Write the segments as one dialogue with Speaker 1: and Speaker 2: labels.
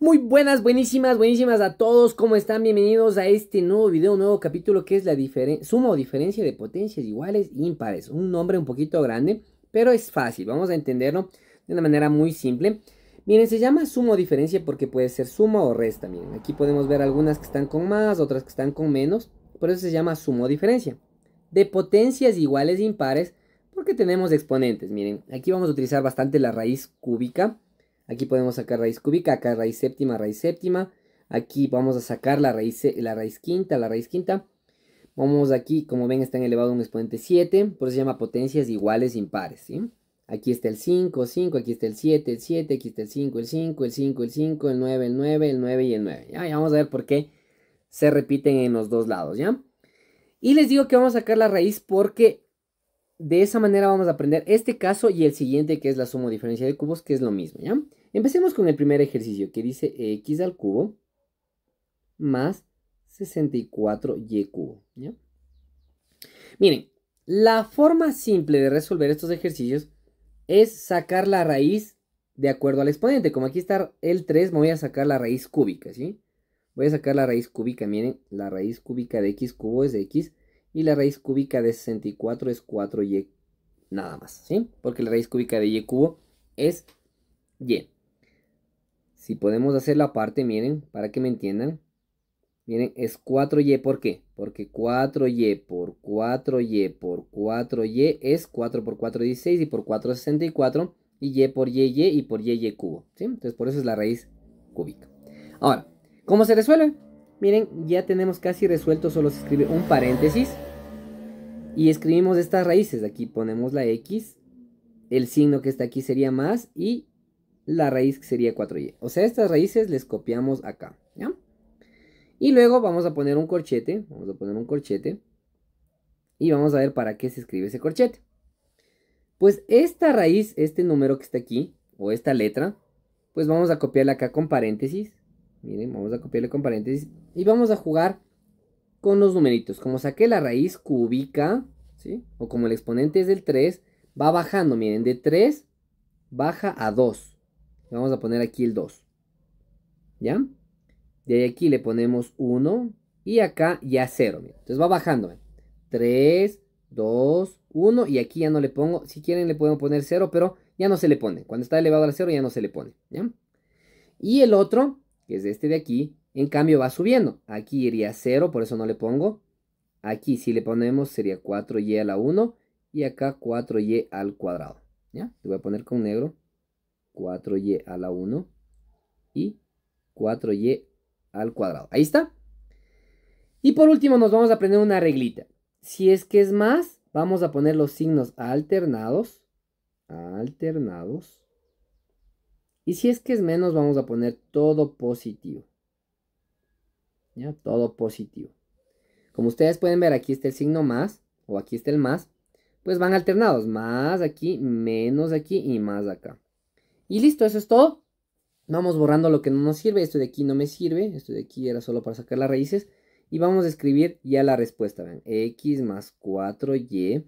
Speaker 1: Muy buenas, buenísimas, buenísimas a todos. ¿Cómo están? Bienvenidos a este nuevo video, nuevo capítulo que es la suma o diferencia de potencias iguales e impares. Un nombre un poquito grande, pero es fácil. Vamos a entenderlo de una manera muy simple. Miren, se llama suma o diferencia porque puede ser suma o resta. Miren, aquí podemos ver algunas que están con más, otras que están con menos. Por eso se llama suma o diferencia. De potencias iguales e impares porque tenemos exponentes. Miren, aquí vamos a utilizar bastante la raíz cúbica Aquí podemos sacar raíz cúbica, acá raíz séptima, raíz séptima. Aquí vamos a sacar la raíz, la raíz quinta, la raíz quinta. Vamos aquí, como ven, está en elevado a un exponente 7, por eso se llama potencias iguales impares, ¿sí? Aquí está el 5, 5, aquí está el 7, el 7, aquí está el 5, el 5, el 5, el 5, el 9, el 9, el 9 y el 9. ¿ya? ya vamos a ver por qué se repiten en los dos lados, ¿ya? Y les digo que vamos a sacar la raíz porque de esa manera vamos a aprender este caso y el siguiente que es la suma diferencia de cubos, que es lo mismo, ¿ya? Empecemos con el primer ejercicio que dice x al cubo más 64y cubo. Miren, la forma simple de resolver estos ejercicios es sacar la raíz de acuerdo al exponente. Como aquí está el 3, me voy a sacar la raíz cúbica, ¿sí? Voy a sacar la raíz cúbica, miren, la raíz cúbica de x cubo es x y la raíz cúbica de 64 es 4y nada más, ¿sí? Porque la raíz cúbica de y cubo es y. Si podemos hacer la parte, miren, para que me entiendan. Miren, es 4y, ¿por qué? Porque 4y por 4y por 4y es 4 por 4, 16 y por 4, 64. Y y por y, y y por y, y cubo. ¿sí? Entonces, por eso es la raíz cúbica. Ahora, ¿cómo se resuelve? Miren, ya tenemos casi resuelto, solo se escribe un paréntesis. Y escribimos estas raíces. Aquí ponemos la x. El signo que está aquí sería más. Y la raíz que sería 4y. O sea, estas raíces les copiamos acá, Y luego vamos a poner un corchete, vamos a poner un corchete. Y vamos a ver para qué se escribe ese corchete. Pues esta raíz, este número que está aquí, o esta letra, pues vamos a copiarla acá con paréntesis. Miren, vamos a copiarla con paréntesis. Y vamos a jugar con los numeritos. Como saqué la raíz cúbica, ¿sí? O como el exponente es del 3, va bajando, miren, de 3 baja a 2. Vamos a poner aquí el 2. ¿Ya? De aquí le ponemos 1 y acá ya 0. Entonces va bajando. 3, 2, 1 y aquí ya no le pongo. Si quieren le pueden poner 0, pero ya no se le pone. Cuando está elevado al 0 ya no se le pone. ¿ya? Y el otro, que es este de aquí, en cambio va subiendo. Aquí iría 0, por eso no le pongo. Aquí si le ponemos sería 4y a la 1 y acá 4y al cuadrado. ¿ya? Le voy a poner con negro. 4y a la 1 y 4y al cuadrado. Ahí está. Y por último nos vamos a aprender una reglita. Si es que es más, vamos a poner los signos alternados. Alternados. Y si es que es menos, vamos a poner todo positivo. ¿Ya? Todo positivo. Como ustedes pueden ver, aquí está el signo más, o aquí está el más, pues van alternados. Más aquí, menos aquí y más acá. Y listo, eso es todo. Vamos borrando lo que no nos sirve. Esto de aquí no me sirve. Esto de aquí era solo para sacar las raíces. Y vamos a escribir ya la respuesta. ¿ven? X más 4Y.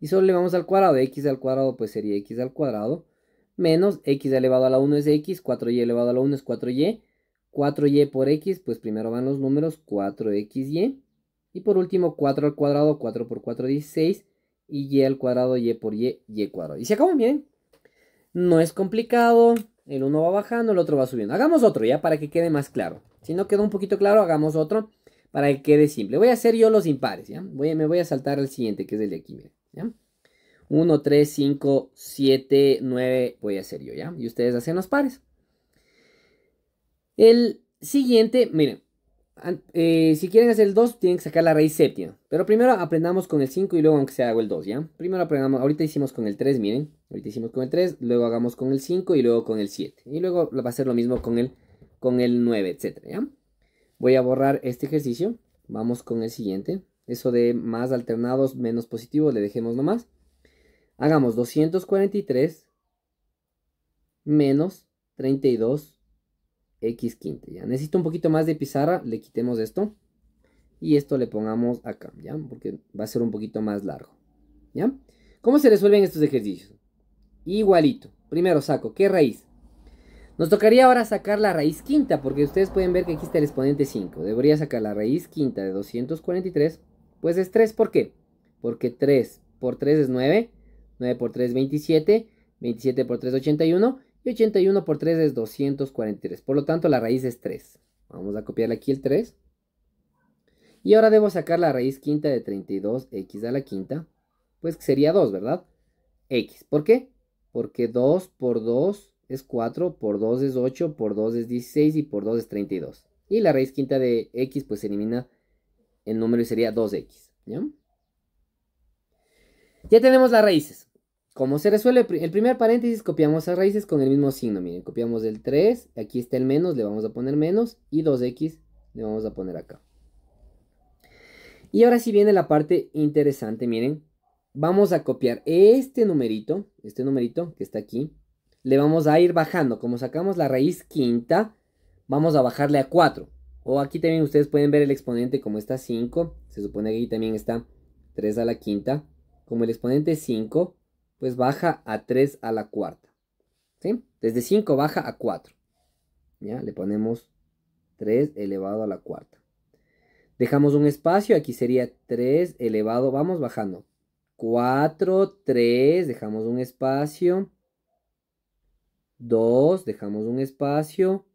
Speaker 1: Y solo le vamos al cuadrado. X al cuadrado pues sería X al cuadrado. Menos X elevado a la 1 es X. 4Y elevado a la 1 es 4Y. 4Y por X, pues primero van los números 4XY. Y por último 4 al cuadrado, 4 por 4 16. Y Y al cuadrado, Y por Y, Y cuadrado. Y se acabó, bien. No es complicado. El uno va bajando, el otro va subiendo. Hagamos otro ya para que quede más claro. Si no quedó un poquito claro, hagamos otro para que quede simple. Voy a hacer yo los impares, ¿ya? Voy, me voy a saltar al siguiente, que es el de aquí, ¿ya? 1, 3, 5, 7, 9 voy a hacer yo, ¿ya? Y ustedes hacen los pares. El siguiente, miren, eh, si quieren hacer el 2, tienen que sacar la raíz séptima. Pero primero aprendamos con el 5 y luego aunque sea hago el 2, ¿ya? Primero aprendamos, ahorita hicimos con el 3, miren. Ahorita hicimos con el 3, luego hagamos con el 5 y luego con el 7. Y luego va a ser lo mismo con el, con el 9, etc. ¿ya? Voy a borrar este ejercicio. Vamos con el siguiente. Eso de más alternados menos positivos le dejemos nomás. Hagamos 243 menos 32 X quinta, ¿ya? Necesito un poquito más de pizarra, le quitemos esto. Y esto le pongamos acá, ¿ya? Porque va a ser un poquito más largo, ¿ya? ¿Cómo se resuelven estos ejercicios? Igualito. Primero saco, ¿qué raíz? Nos tocaría ahora sacar la raíz quinta, porque ustedes pueden ver que aquí está el exponente 5. Debería sacar la raíz quinta de 243, pues es 3, ¿por qué? Porque 3 por 3 es 9, 9 por 3 es 27, 27 por 3 es 81, y 81 por 3 es 243. Por lo tanto, la raíz es 3. Vamos a copiarle aquí el 3. Y ahora debo sacar la raíz quinta de 32x a la quinta. Pues sería 2, ¿verdad? x. ¿Por qué? Porque 2 por 2 es 4, por 2 es 8, por 2 es 16 y por 2 es 32. Y la raíz quinta de x pues se elimina el número y sería 2x. ya tenemos las raíces. ¿Cómo se resuelve? El primer paréntesis copiamos las raíces con el mismo signo. Miren, copiamos el 3, aquí está el menos, le vamos a poner menos, y 2x le vamos a poner acá. Y ahora sí viene la parte interesante, miren. Vamos a copiar este numerito, este numerito que está aquí. Le vamos a ir bajando, como sacamos la raíz quinta, vamos a bajarle a 4. O aquí también ustedes pueden ver el exponente como está 5. Se supone que aquí también está 3 a la quinta. Como el exponente es 5, pues baja a 3 a la cuarta. ¿Sí? Desde 5 baja a 4. ¿Ya? Le ponemos 3 elevado a la cuarta. Dejamos un espacio, aquí sería 3 elevado, vamos bajando. 4, 3, dejamos un espacio. 2, dejamos un espacio.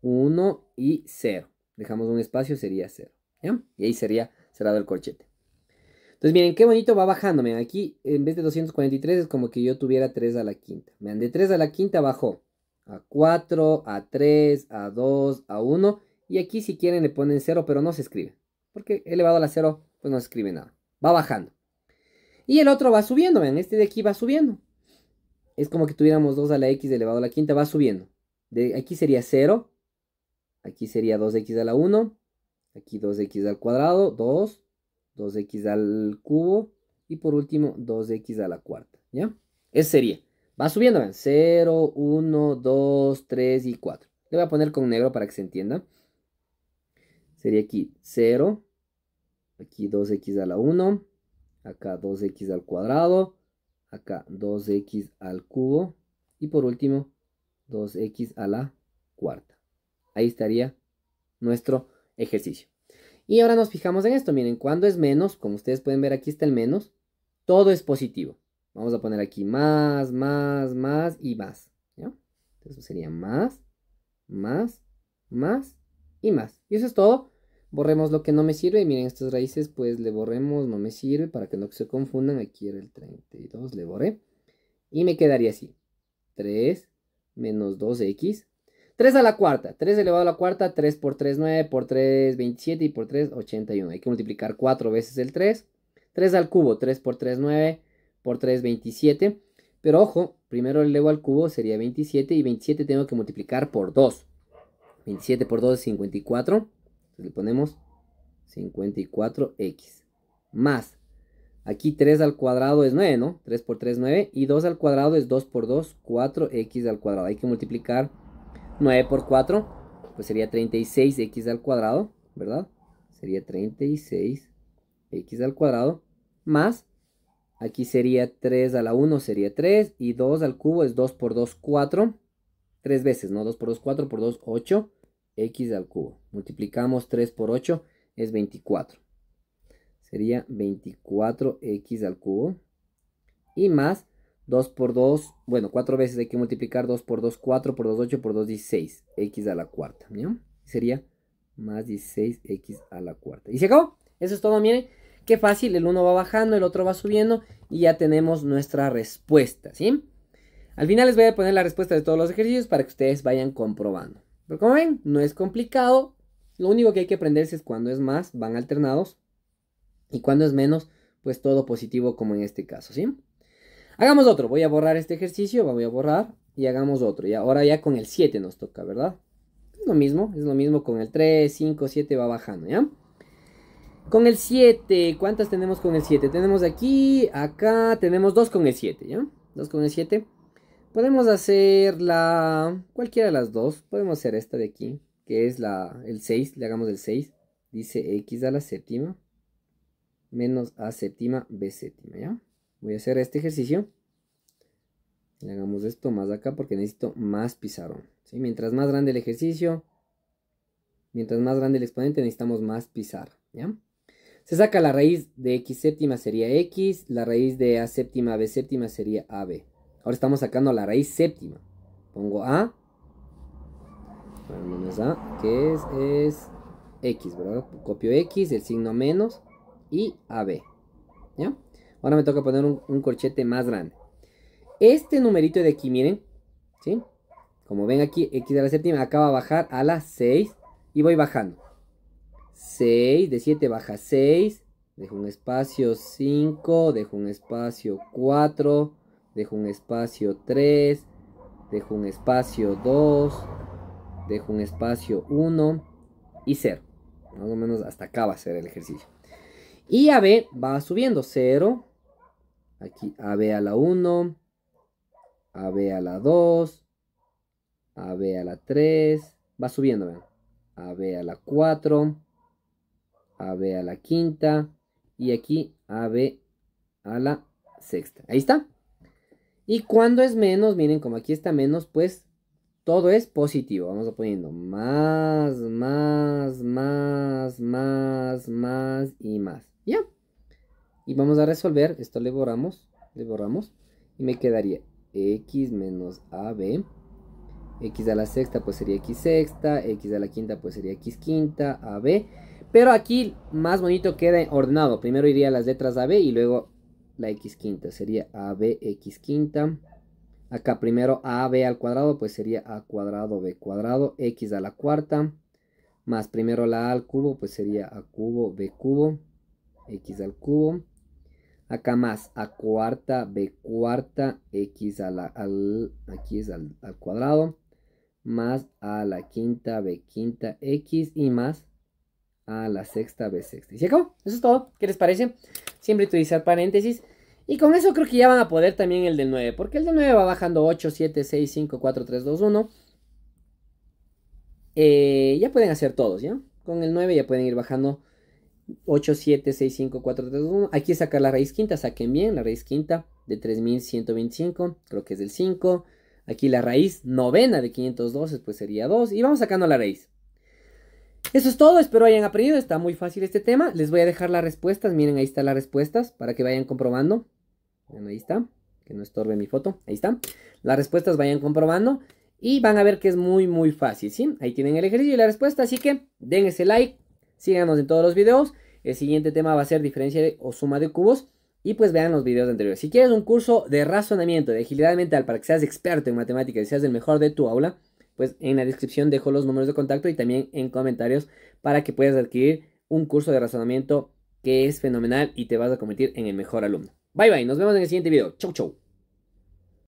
Speaker 1: 1 y 0. Dejamos un espacio, sería 0. ¿Ya? Y ahí sería cerrado el corchete. Entonces, miren, qué bonito va miren, Aquí, en vez de 243, es como que yo tuviera 3 a la quinta. Vean, de 3 a la quinta bajó a 4, a 3, a 2, a 1. Y aquí, si quieren, le ponen 0, pero no se escribe. Porque elevado a la 0, pues no se escribe nada. Va bajando. Y el otro va subiendo, vean, este de aquí va subiendo. Es como que tuviéramos 2 a la x elevado a la quinta, va subiendo. De aquí sería 0, aquí sería 2x a la 1, aquí 2x al cuadrado, 2, 2x al cubo y por último 2x a la cuarta, ¿ya? Ese sería. Va subiendo, 0, 1, 2, 3 y 4. Le voy a poner con negro para que se entienda. Sería aquí 0, aquí 2x a la 1, acá 2x al cuadrado, acá 2x al cubo y por último 2x a la cuarta. Ahí estaría nuestro ejercicio. Y ahora nos fijamos en esto, miren, cuando es menos, como ustedes pueden ver aquí está el menos, todo es positivo. Vamos a poner aquí más, más, más y más, ¿ya? Entonces sería más, más, más y más. Y eso es todo. Borremos lo que no me sirve. Miren, estas raíces pues le borremos, no me sirve, para que no se confundan. Aquí era el 32, le borré. Y me quedaría así. 3 menos 2x 3 a la cuarta, 3 elevado a la cuarta, 3 por 3, 9, por 3, 27 y por 3, 81. Hay que multiplicar 4 veces el 3. 3 al cubo, 3 por 3, 9, por 3, 27. Pero ojo, primero elevo al cubo, sería 27 y 27 tengo que multiplicar por 2. 27 por 2 es 54. Entonces le ponemos 54x. Más. Aquí 3 al cuadrado es 9, ¿no? 3 por 3, 9. Y 2 al cuadrado es 2 por 2, 4x al cuadrado. Hay que multiplicar 9 por 4, pues sería 36x al cuadrado, ¿verdad? Sería 36x al cuadrado más, aquí sería 3 a la 1, sería 3, y 2 al cubo es 2 por 2, 4, 3 veces, ¿no? 2 por 2, 4 por 2, 8, x al cubo. Multiplicamos 3 por 8, es 24. Sería 24x al cubo. Y más 2 por 2, bueno, 4 veces hay que multiplicar 2 por 2, 4 por 2, 8 por 2, 16. X a la cuarta, ¿no? Sería más 16x a la cuarta. Y se acabó. Eso es todo, miren. Qué fácil, el uno va bajando, el otro va subiendo y ya tenemos nuestra respuesta, ¿sí? Al final les voy a poner la respuesta de todos los ejercicios para que ustedes vayan comprobando. Pero como ven, no es complicado. Lo único que hay que aprenderse es cuando es más, van alternados. Y cuando es menos, pues todo positivo como en este caso, ¿sí? Hagamos otro. Voy a borrar este ejercicio. Voy a borrar y hagamos otro. Y ahora ya con el 7 nos toca, ¿verdad? Es lo mismo. Es lo mismo con el 3, 5, 7 va bajando, ¿ya? Con el 7, ¿cuántas tenemos con el 7? Tenemos aquí, acá, tenemos 2 con el 7, ¿ya? 2 con el 7. Podemos hacer la... cualquiera de las dos. Podemos hacer esta de aquí, que es la, el 6, le hagamos el 6. Dice x a la séptima menos a séptima b séptima, ¿ya? voy a hacer este ejercicio. Le hagamos esto más acá porque necesito más pizarrón. Mientras más grande el ejercicio, mientras más grande el exponente, necesitamos más pisar. ¿ya? Se saca la raíz de x séptima sería x, la raíz de a séptima, b séptima sería ab. Ahora estamos sacando la raíz séptima. Pongo a, menos a, que es, es x, ¿verdad? Copio x, el signo menos y ab. ¿Ya? Ahora me toca poner un, corchete más grande. Este numerito de aquí, miren, ¿sí? Como ven aquí, x de la séptima, acaba de bajar a la 6 y voy bajando. 6, de 7 baja 6, dejo un espacio 5, dejo un espacio 4, dejo un espacio 3, dejo un espacio 2, dejo un espacio 1 y 0. Más o menos hasta acá va a ser el ejercicio. Y AB va subiendo 0. Aquí AB a la 1. AB a la 2. AB a la 3. Va subiendo, vean. AB a la 4. AB a la quinta. Y aquí AB a la sexta. Ahí está. Y cuando es menos, miren, como aquí está menos, pues todo es positivo. Vamos a poniendo más, más, más, más, más y más. Ya. Y vamos a resolver, esto le borramos, le borramos, y me quedaría x menos ab, x a la sexta pues sería x sexta, x a la quinta pues sería x quinta, ab, pero aquí más bonito queda ordenado, primero iría las letras ab y luego la x quinta, sería ab x quinta, acá primero ab al cuadrado pues sería a cuadrado b cuadrado, x a la cuarta, más primero la a al cubo pues sería a cubo b cubo, x al cubo. Acá más a cuarta, b cuarta, x a la, al, aquí es al, cuadrado. Más a la quinta, b quinta, x y más a la sexta, b sexta. Y se acabó. Eso es todo. ¿Qué les parece? Siempre utilizar paréntesis. Y con eso creo que ya van a poder también el del 9. Porque el del 9 va bajando 8, 7, 6, 5, 4, 3, 2, 1. ya pueden hacer todos, ¿ya? Con el 9 ya pueden ir bajando 8, 1 Aquí sacar la raíz quinta, saquen bien la raíz quinta de 3125, creo que es del 5. Aquí la raíz novena de 512, pues sería 2. Y vamos sacando la raíz. Eso es todo, espero hayan aprendido, está muy fácil este tema. Les voy a dejar las respuestas, miren, ahí están las respuestas para que vayan comprobando. ahí está, que no estorbe mi foto, ahí está. Las respuestas vayan comprobando y van a ver que es muy, muy fácil, ¿sí? Ahí tienen el ejercicio y la respuesta, así que den ese like, Síganos en todos los videos. El siguiente tema va a ser diferencia o suma de cubos. Y pues vean los videos anteriores. Si quieres un curso de razonamiento, de agilidad mental, para que seas experto en matemáticas y seas el mejor de tu aula, pues en la descripción dejo los números de contacto y también en comentarios para que puedas adquirir un curso de razonamiento que es fenomenal y te vas a convertir en el mejor alumno. Bye bye, nos vemos en el siguiente video. Chau chau.